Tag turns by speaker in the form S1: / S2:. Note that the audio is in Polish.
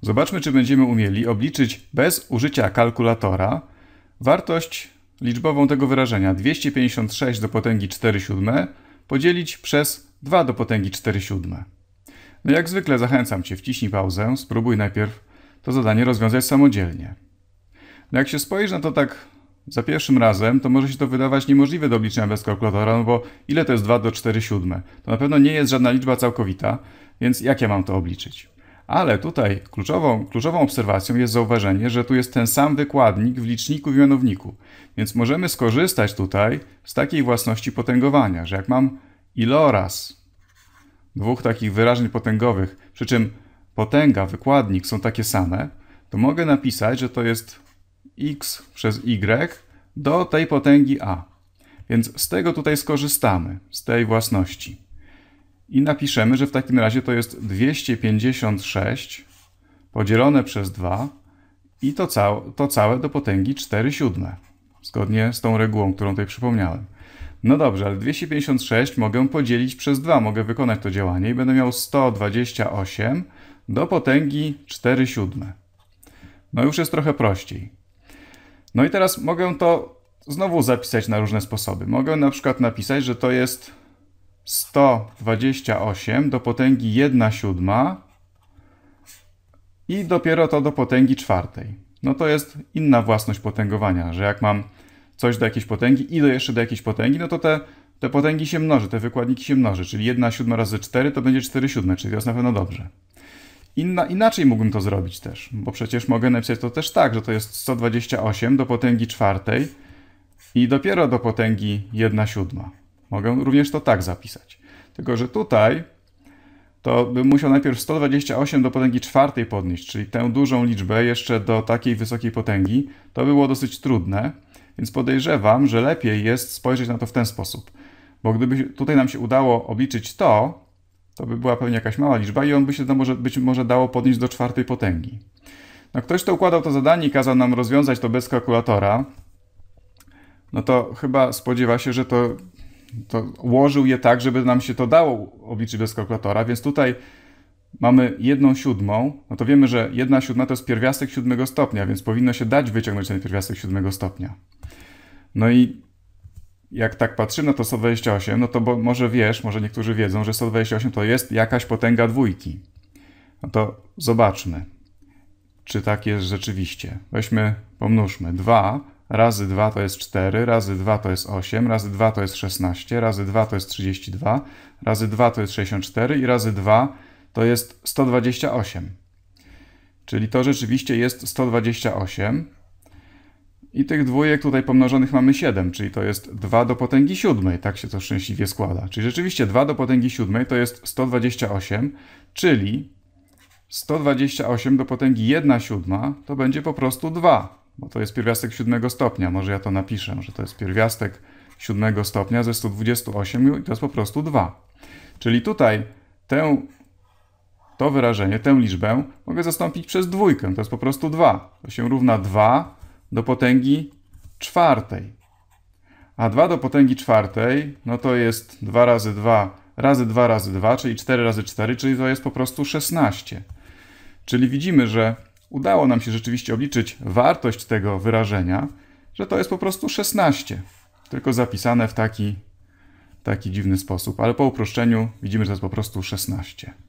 S1: Zobaczmy, czy będziemy umieli obliczyć bez użycia kalkulatora wartość liczbową tego wyrażenia 256 do potęgi 4 siódme podzielić przez 2 do potęgi 4 siódme. No jak zwykle zachęcam Cię, wciśnij pauzę, spróbuj najpierw to zadanie rozwiązać samodzielnie. No jak się spojrzysz na to tak za pierwszym razem, to może się to wydawać niemożliwe do obliczenia bez kalkulatora, no bo ile to jest 2 do 4 siódme? To na pewno nie jest żadna liczba całkowita, więc jak ja mam to obliczyć? Ale tutaj kluczową, kluczową obserwacją jest zauważenie, że tu jest ten sam wykładnik w liczniku i mianowniku. Więc możemy skorzystać tutaj z takiej własności potęgowania, że jak mam iloraz dwóch takich wyrażeń potęgowych, przy czym potęga, wykładnik są takie same, to mogę napisać, że to jest x przez y do tej potęgi a. Więc z tego tutaj skorzystamy, z tej własności i napiszemy, że w takim razie to jest 256 podzielone przez 2 i to, to całe do potęgi 4 siódme, zgodnie z tą regułą, którą tutaj przypomniałem. No dobrze, ale 256 mogę podzielić przez 2, mogę wykonać to działanie i będę miał 128 do potęgi 4 siódme. No już jest trochę prościej. No i teraz mogę to znowu zapisać na różne sposoby. Mogę na przykład napisać, że to jest 128 do potęgi 1 siódma i dopiero to do potęgi czwartej. No to jest inna własność potęgowania, że jak mam coś do jakiejś potęgi i do jeszcze do jakiejś potęgi, no to te, te potęgi się mnoży, te wykładniki się mnoży, czyli 1 siódma razy 4 to będzie 4 siódme, czyli to jest na pewno dobrze. Inna, inaczej mógłbym to zrobić też, bo przecież mogę napisać to też tak, że to jest 128 do potęgi czwartej i dopiero do potęgi 1 siódma. Mogę również to tak zapisać. Tylko, że tutaj to bym musiał najpierw 128 do potęgi czwartej podnieść, czyli tę dużą liczbę jeszcze do takiej wysokiej potęgi. To było dosyć trudne, więc podejrzewam, że lepiej jest spojrzeć na to w ten sposób. Bo gdyby tutaj nam się udało obliczyć to, to by była pewnie jakaś mała liczba i on by się to może, być może dało podnieść do czwartej potęgi. No ktoś, kto układał to zadanie i kazał nam rozwiązać to bez kalkulatora, no to chyba spodziewa się, że to to ułożył je tak, żeby nam się to dało obliczyć bez kalkulatora, więc tutaj mamy jedną siódmą, no to wiemy, że jedna siódma to jest pierwiastek siódmego stopnia, więc powinno się dać wyciągnąć ten pierwiastek siódmego stopnia. No i jak tak patrzymy na to 128, no to bo, może wiesz, może niektórzy wiedzą, że 128 to jest jakaś potęga dwójki. No to zobaczmy, czy tak jest rzeczywiście. Weźmy, pomnóżmy 2 razy 2 to jest 4, razy 2 to jest 8, razy 2 to jest 16, razy 2 to jest 32, razy 2 to jest 64 i razy 2 to jest 128. Czyli to rzeczywiście jest 128. I tych dwójek tutaj pomnożonych mamy 7, czyli to jest 2 do potęgi 7, tak się to szczęśliwie składa. Czyli rzeczywiście 2 do potęgi 7 to jest 128, czyli 128 do potęgi 1 siódma to będzie po prostu 2 bo to jest pierwiastek siódmego stopnia. Może ja to napiszę, że to jest pierwiastek siódmego stopnia ze 128 i to jest po prostu 2. Czyli tutaj tę, to wyrażenie, tę liczbę mogę zastąpić przez dwójkę. To jest po prostu 2. To się równa 2 do potęgi czwartej. A 2 do potęgi czwartej, no to jest 2 razy 2 razy 2 razy 2, czyli 4 razy 4, czyli to jest po prostu 16. Czyli widzimy, że udało nam się rzeczywiście obliczyć wartość tego wyrażenia, że to jest po prostu 16, tylko zapisane w taki, taki dziwny sposób, ale po uproszczeniu widzimy, że to jest po prostu 16.